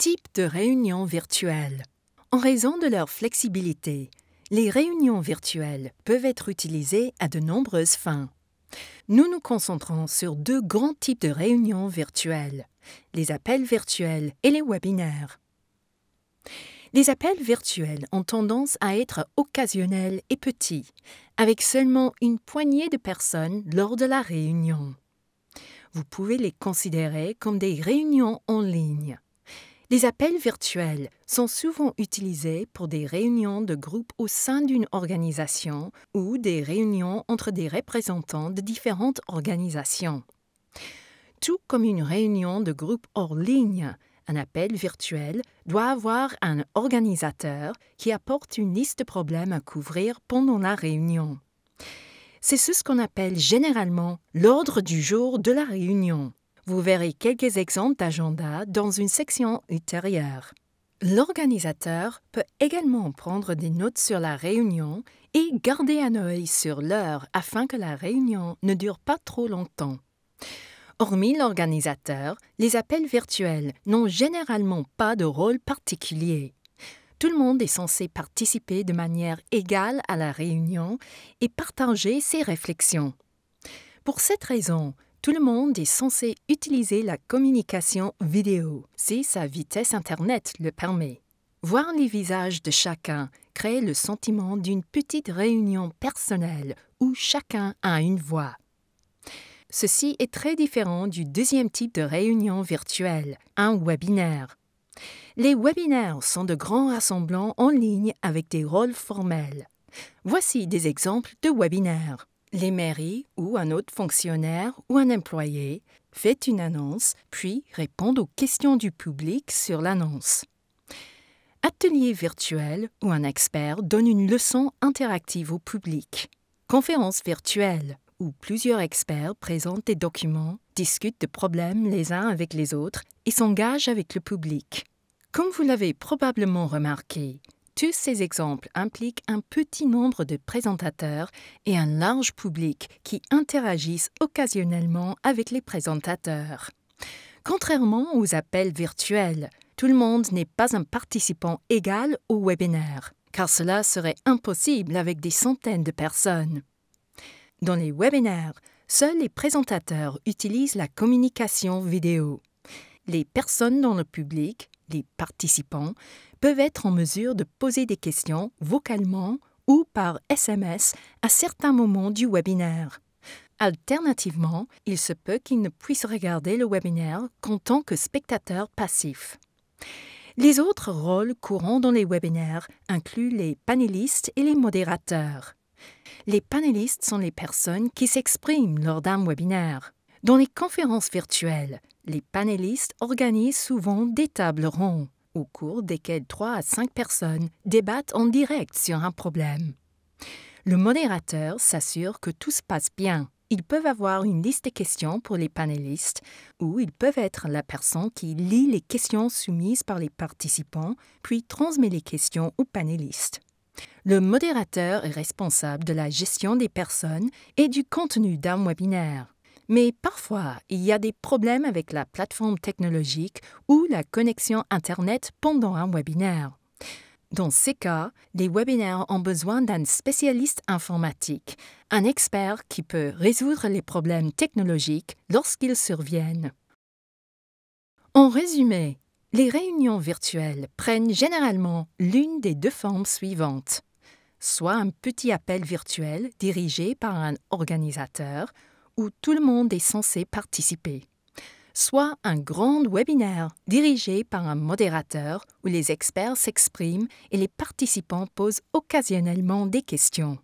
Types de réunions virtuelles. En raison de leur flexibilité, les réunions virtuelles peuvent être utilisées à de nombreuses fins. Nous nous concentrons sur deux grands types de réunions virtuelles, les appels virtuels et les webinaires. Les appels virtuels ont tendance à être occasionnels et petits, avec seulement une poignée de personnes lors de la réunion. Vous pouvez les considérer comme des réunions en ligne. Les appels virtuels sont souvent utilisés pour des réunions de groupe au sein d'une organisation ou des réunions entre des représentants de différentes organisations. Tout comme une réunion de groupe hors ligne, un appel virtuel doit avoir un organisateur qui apporte une liste de problèmes à couvrir pendant la réunion. C'est ce qu'on appelle généralement l'ordre du jour de la réunion. Vous verrez quelques exemples d'agenda dans une section ultérieure. L'organisateur peut également prendre des notes sur la réunion et garder un œil sur l'heure afin que la réunion ne dure pas trop longtemps. Hormis l'organisateur, les appels virtuels n'ont généralement pas de rôle particulier. Tout le monde est censé participer de manière égale à la réunion et partager ses réflexions. Pour cette raison, tout le monde est censé utiliser la communication vidéo, si sa vitesse Internet le permet. Voir les visages de chacun crée le sentiment d'une petite réunion personnelle où chacun a une voix. Ceci est très différent du deuxième type de réunion virtuelle, un webinaire. Les webinaires sont de grands rassemblants en ligne avec des rôles formels. Voici des exemples de webinaires les mairies ou un autre fonctionnaire ou un employé fait une annonce, puis répond aux questions du public sur l'annonce. Atelier virtuel où un expert donne une leçon interactive au public. Conférence virtuelle où plusieurs experts présentent des documents, discutent de problèmes les uns avec les autres et s'engagent avec le public. Comme vous l'avez probablement remarqué, tous ces exemples impliquent un petit nombre de présentateurs et un large public qui interagissent occasionnellement avec les présentateurs. Contrairement aux appels virtuels, tout le monde n'est pas un participant égal au webinaire, car cela serait impossible avec des centaines de personnes. Dans les webinaires, seuls les présentateurs utilisent la communication vidéo. Les personnes dans le public, les participants, peuvent être en mesure de poser des questions vocalement ou par SMS à certains moments du webinaire. Alternativement, il se peut qu'ils ne puissent regarder le webinaire qu'en tant que spectateurs passifs. Les autres rôles courants dans les webinaires incluent les panélistes et les modérateurs. Les panélistes sont les personnes qui s'expriment lors d'un webinaire. Dans les conférences virtuelles, les panélistes organisent souvent des tables rondes au cours desquels trois à cinq personnes débattent en direct sur un problème. Le modérateur s'assure que tout se passe bien. Ils peuvent avoir une liste de questions pour les panélistes ou ils peuvent être la personne qui lit les questions soumises par les participants puis transmet les questions aux panélistes. Le modérateur est responsable de la gestion des personnes et du contenu d'un webinaire. Mais parfois, il y a des problèmes avec la plateforme technologique ou la connexion Internet pendant un webinaire. Dans ces cas, les webinaires ont besoin d'un spécialiste informatique, un expert qui peut résoudre les problèmes technologiques lorsqu'ils surviennent. En résumé, les réunions virtuelles prennent généralement l'une des deux formes suivantes, soit un petit appel virtuel dirigé par un organisateur, où tout le monde est censé participer, soit un grand webinaire dirigé par un modérateur où les experts s'expriment et les participants posent occasionnellement des questions.